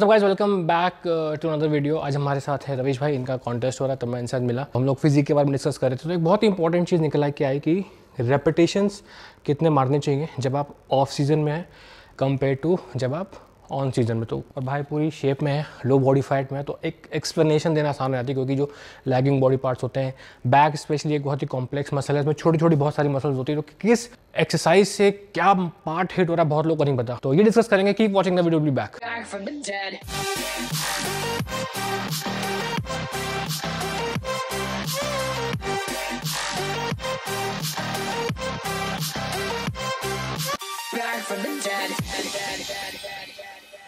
तो guys welcome back to another video आज हमारे साथ है रवीश भाई इनका कॉन्टेस्ट हो रहा है तब तो मैं इनसे मिला हम लोग फिजिक के बारे में डिस्कस कर रहे थे तो एक बहुत ही इंपॉर्टेंट चीज़ निकला कि आई कि रेपिटेशंस कितने मारने चाहिए जब आप ऑफ सीजन में हैं कंपेयर टू जब आप ऑन सीजन में तो और भाई पूरी शेप में है लो बॉडी फैट में है तो एक एक्सप्लेनेशन देना आसान हो जाती है क्योंकि जो लैगिंग बॉडी पार्ट्स होते हैं बैक स्पेशली एक बहुत ही कॉम्प्लेक्स मसल है इसमें छोटी छोटी बहुत सारी मसल्स होती है तो किस एक्सरसाइज से क्या पार्ट हिट हो रहा है बहुत लोग को नहीं पता तो ये डिस्कस करेंगे keep watching the video back from the dead. dead, dead, dead, dead.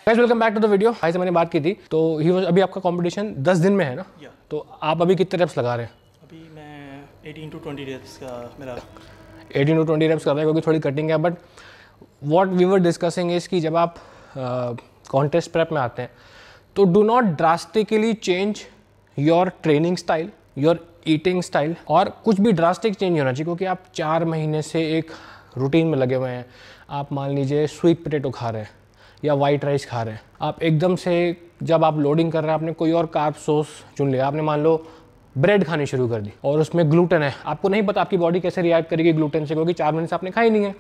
Guys welcome back to the video भाई से मैंने बात की थी तो ही वाज अभी आपका कंपटीशन 10 दिन में है ना yeah. तो आप अभी कितने रेप्स लगा रहे हैं अभी मैं 18 टू 20 रेप्स का मेरा 18 टू 20 रेप्स कर रहा है क्योंकि थोड़ी कटिंग है but what we were discussing is कि जब आप कॉन्टेस्ट uh, प्रेप में आते हैं तो do not drastically change your training style your eating style और कुछ भी ड्रास्टिक चेंज होना चाहिए क्योंकि आप चार महीने से एक रूटीन में लगे हुए हैं आप मान लीजिए स्वीट पोटेटो खा रहे हैं या वाइट राइस खा रहे हैं आप एकदम से जब आप लोडिंग कर रहे हैं आपने कोई और कार्ब सोस चुन लिया आपने मान लो ब्रेड खानी शुरू कर दी और उसमें ग्लूटेन है आपको नहीं पता आपकी बॉडी कैसे रिएक्ट करेगी ग्लूटेन से क्योंकि चार मिनट आपने खाई नहीं है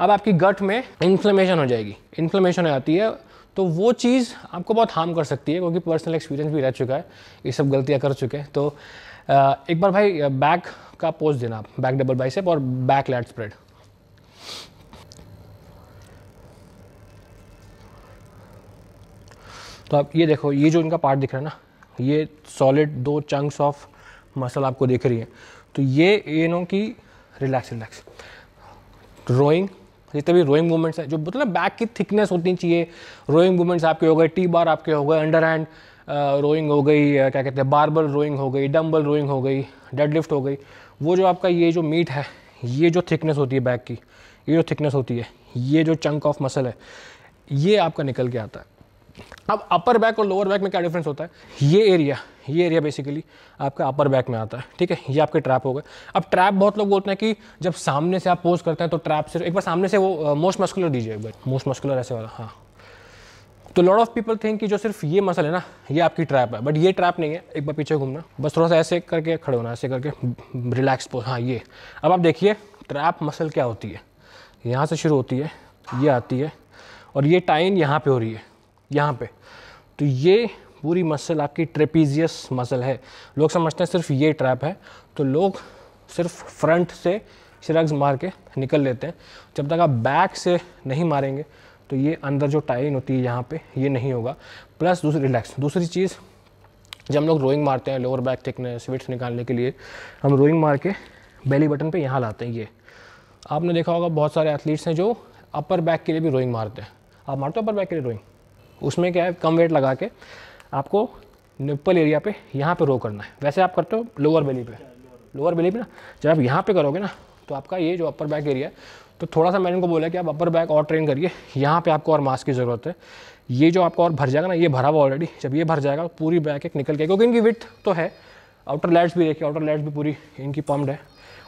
अब आपकी गट में इन्फ्लेमेशन हो जाएगी इन्फ्लेमेशन हो जाती है तो वो चीज़ आपको बहुत हार्म कर सकती है क्योंकि पर्सनल एक्सपीरियंस भी रह चुका है ये सब गलतियाँ कर चुके हैं तो एक बार भाई बैक का पोज देना आप बैक डबल बाइसेप और बैक लैट स्प्रेड तो आप ये देखो ये जो इनका पार्ट दिख रहा है ना ये सॉलिड दो चंक्स ऑफ मसल आपको दिख रही है तो ये इनों की रिलैक्स रिलैक्स रोइंग जितने भी रोइंग मूवमेंट्स हैं जो मतलब बैक की थिकनेस होती चाहिए रोइंग मूवमेंट्स आपके हो गए टी बार आपके हो गए अंडर हैंड रोइंग हो गई uh, क्या कहते हैं बारबल रोइंग हो गई डम्बल रोइंग हो गई डेडलिफ्ट हो गई वो जो आपका ये जो मीट है ये जो थिकनेस होती है बैक की ये जो थिकनेस होती है ये जो चंक ऑफ मसल है ये आपका निकल के आता है अब अपर बैक और लोअर बैक में क्या डिफरेंस होता है ये एरिया ये एरिया बेसिकली आपका अपर बैक में आता है ठीक है ये आपके ट्रैप हो गए अब ट्रैप बहुत लोग बोलते हैं कि जब सामने से आप पोज करते हैं तो ट्रैप सिर्फ एक बार सामने से वो मोस्ट मस्कुलर दीजिए एक बार मोस्ट मस्कुलर ऐसे वाला हाँ तो लॉट ऑफ पीपल थिंक कि जो सिर्फ ये मसल है ना ये आपकी ट्रैप है बट ये ट्रैप नहीं है एक बार पीछे घूमना बस थोड़ा सा ऐसे करके खड़े होना ऐसे करके रिलैक्स पोज हाँ ये अब आप देखिए ट्रैप मसल क्या होती है यहाँ से शुरू होती है ये आती है और ये टाइन यहाँ पे हो रही है यहाँ पे तो ये पूरी मसल आपकी ट्रेपीजियस मसल है लोग समझते हैं सिर्फ ये ट्रैप है तो लोग सिर्फ फ्रंट से श्रग्स मार के निकल लेते हैं जब तक आप बैक से नहीं मारेंगे तो ये अंदर जो टाइन होती है यहाँ पे ये नहीं होगा प्लस दूसरी रिलैक्स दूसरी चीज़ जब हम लोग रोइंग मारते हैं लोअर बैक थिकनेस स्विट्स निकालने के लिए हम रोइंग मार के बेली बटन पे यहाँ लाते हैं ये आपने देखा होगा बहुत सारे एथलीट्स हैं जो अपर बैक के लिए भी रोइंग मारते हैं आप मारते हो अपर बैक के लिए रोइंग उसमें क्या है कम वेट लगा के आपको निप्पल एरिया पे यहाँ पे रो करना है वैसे आप करते हो लोअर बेली पे लोअर बेली पे ना जब आप यहाँ पे करोगे ना तो आपका ये जो अपर बैक एरिया है तो थोड़ा सा मैंने उनको बोला कि आप अपर बैक और ट्रेन करिए यहाँ पे आपको और मास्क की ज़रूरत है ये जो आपका और भर जाएगा ना ये भरा हुआ ऑलरेडी जब ये भर जाएगा पूरी बैक एक निकल के क्योंकि इनकी विथ तो है आउटर लाइट्स भी देखिए आउटर लाइट्स भी पूरी इनकी पम्प्ड है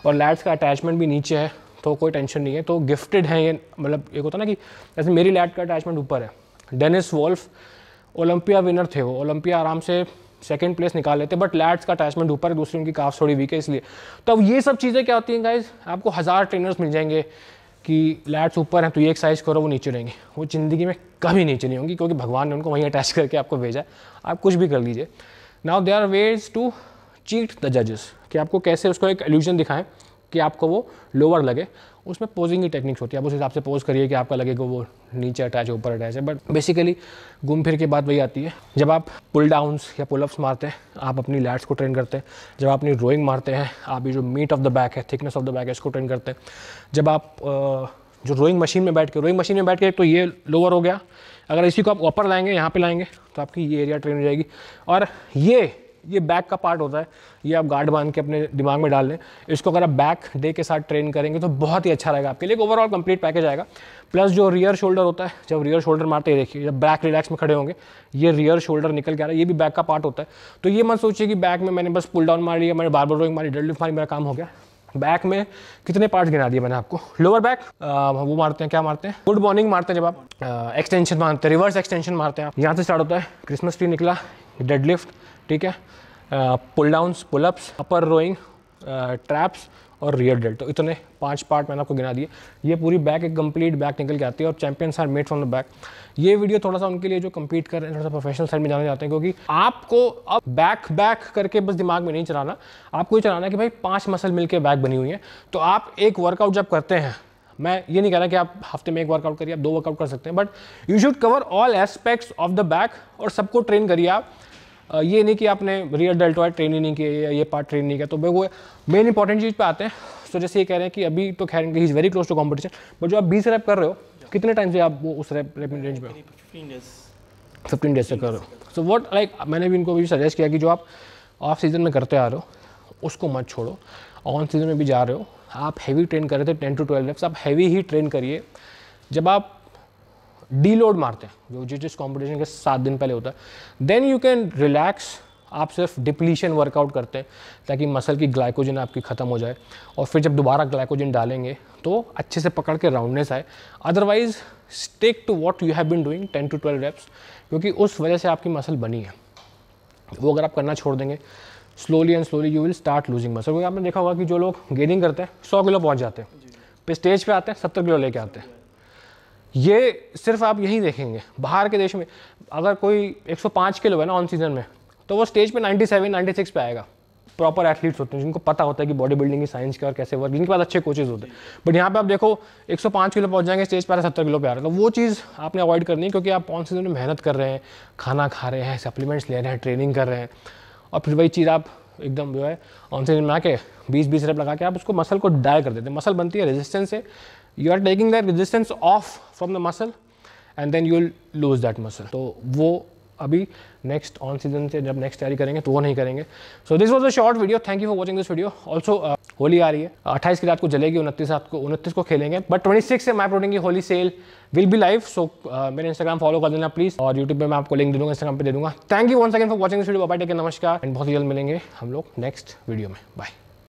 और लाइट्स का अटैचमेंट भी नीचे है तो कोई टेंशन नहीं है तो गिफ्टेड है ये मतलब एक होता है ना कि जैसे मेरी लाइट का अटैचमेंट ऊपर है डेनिस वॉल्फ ओलंपिया विनर थे वो ओलंपिया आराम से सेकेंड प्लेस निकाल लेते बट लैट्स का अटैचमेंट ऊपर है दूसरी उनकी काफ थोड़ी वीक है इसलिए तो अब ये सब चीज़ें क्या होती हैं गाइज आपको हज़ार ट्रेनर्स मिल जाएंगे कि लैट्स ऊपर हैं तो ये साइज करो वो नीचे रहेंगे वो ज़िंदगी में कभी नीचे नहीं होंगी क्योंकि भगवान ने उनको वहीं अटैच करके आपको भेजा है आप कुछ भी कर लीजिए now they are ways to cheat the जजेस कि आपको कैसे उसको एक एल्यूजन दिखाएं कि आपको वो लोअर लगे उसमें पोजिंग की टेक्निक्स होती है आप उस हिसाब से पोज करिए कि आपका लगेगा वो नीचे अटैच है ऊपर अटैच है बट बेसिकली घूम फिर के बात वही आती है जब आप पुल डाउन्स या पुल अप्स मारते हैं आप अपनी लैट्स को ट्रेन करते हैं जब आप अपनी रोइंग मारते हैं आप ये जो मीट ऑफ द बैक है थिकनेस ऑफ द बैक है इसको ट्रेन करते हैं जब आप जो रोइंग मशीन में बैठ के रोइंग मशीन में बैठ के तो ये लोअर हो गया अगर इसी को आप ऊपर लाएंगे यहाँ पर लाएंगे तो आपकी ये एरिया ट्रेन हो जाएगी और ये ये बैक का पार्ट होता है ये आप गार्ड बांध के अपने दिमाग में डाल लें इसको अगर आप बैक डे के साथ ट्रेन करेंगे तो बहुत ही अच्छा रहेगा आपके लिए ओवरऑल कंप्लीट पैकेज आएगा प्लस जो रियर शोल्डर होता है जब रियर शोल्डर मारते हैं देखिए जब बैक रिलैक्स में खड़े होंगे ये रियर शोल्डर निकल के आ रहा है ये भी बैक का पार्ट होता है तो ये मत सोचिए कि बैक में मैंने बस पुल डाउन मार लिया मैंने बारबर रोइंग मारी डेडलिफ्ट मारी मेरा काम हो गया बैक में कितने पार्ट गिना दिए मैंने आपको लोअर बैक वो मारते हैं क्या मारते हैं गुड मॉर्निंग मारते हैं जब आप एक्सटेंशन मारते हैं रिवर्स एक्सटेंशन मारते हैं आप यहाँ से स्टार्ट होता है क्रिसमस ट्री निकला डेडलिफ्ट ठीक है pull downs pull ups upper rowing traps और रियर डेल्ट तो इतने पांच पार्ट मैंने आपको गिना दिए ये पूरी बैक एक कंप्लीट बैक निकल के आती है और champions are made from the back ये वीडियो थोड़ा सा उनके लिए जो कम्पीट कर रहे हैं थोड़ा सा प्रोफेशनल साइड में जाना चाहते हैं क्योंकि आपको अब बैक बैक करके बस दिमाग में नहीं चलाना आपको ये चलाना कि भाई पाँच मसल मिलकर बैक बनी हुई है तो आप एक वर्कआउट जब करते हैं मैं ये नहीं कह रहा कि आप हफ्ते में एक वर्कआउट करिए आप दो वर्कआउट कर सकते हैं but you should cover all aspects of the back और सबको ट्रेन करिए आप ये नहीं कि आपने रियर डेल्टॉइड ट्रेन ही नहीं किया या ये पार्ट ट्रेन नहीं किया तो वो मेन इंपॉर्टेंट चीज़ पे आते हैं तो जैसे ये कह रहे हैं कि अभी तो खैर is very close to competition but जो आप बीस रैप कर रहे हो कितने टाइम से आप वो उस रैप रैपिंग रेंज में फिफ्टीन डेज से कर रहे हो सो वॉट लाइक मैंने भी इनको भी सजेस्ट किया कि जो आप ऑफ सीज़न में करते आ रहे हो उसको मत छोड़ो ऑन सीज़न में भी जा रहे हो आप हैवी ट्रेन कर रहे थे टेन टू ट्वेल्व रेप्स आप हैवी ही ट्रेन करिए जब आप डी लोड मारते हैं जो जिस जिस कॉम्पिटिशन के सात दिन पहले होता है देन यू कैन रिलैक्स आप सिर्फ डिप्लीशन वर्कआउट करते हैं ताकि मसल की ग्लाइकोजन आपकी ख़त्म हो जाए और फिर जब दोबारा ग्लाइकोजन डालेंगे तो अच्छे से पकड़ के राउंडनेस आए otherwise stick to what you have been doing ten to twelve reps क्योंकि उस वजह से आपकी मसल बनी है वो अगर आप करना छोड़ देंगे slowly and slowly you will start losing muscle क्योंकि आपने देखा होगा कि जो लोग गेनिंग करते हैं सौ किलो पहुँच जाते हैं फिर स्टेज पर आते हैं सत्तर किलो लेके आते हैं ये सिर्फ आप यही देखेंगे बाहर के देश में अगर कोई 105 किलो है ना ऑन सीजन में तो वो स्टेज पे 97, 96 पे आएगा प्रॉपर एथलीट्स होते हैं जिनको पता होता है कि बॉडी बिल्डिंग की साइंस क्या और कैसे वर्क जिनके पास अच्छे कोचेज होते हैं बट यहाँ पे आप देखो 105 किलो पहुँच जाएंगे स्टेज पर सत्तर किलो पे आ रहे तो वो चीज़ आपने अवॉइड करनी है क्योंकि आप ऑन सीजन में मेहनत कर रहे हैं खाना खा रहे हैं सप्लीमेंट्स ले रहे हैं ट्रेनिंग कर रहे हैं और फिर वही चीज़ आप एकदम जो है ऑन सीजन में आके बीस बीस रेप लगा के आप उसको मसल को डाय कर देते हैं मसल बनती है रेजिस्टेंस से you are taking that resistance off from the muscle and then you will lose that muscle तो वो अभी नेक्स्ट ऑन सीजन से जब नेक्स्ट तैयारी करेंगे तो वो नहीं करेंगे so this was a short video thank you for watching this video also Holi आ रही है अट्ठाईस की रात को जलेगी उनतीस रात को उनतीस को खेलेंगे बट ट्वेंटी सिक्स से माई प्रोटीन की Holi sale will be live so मेरे इंस्टाग्राम फॉलो कर देना प्लीज और यूट्यूब पर मैं आपको लिंक दे दूंगा इंस्टाग्राम पर दे दूंगा thank you one second for watching this video Baba Tech नमस्कार एंड बहुत ही जल्द मिलेंगे हम लोग नेक्स्ट वीडियो में बाय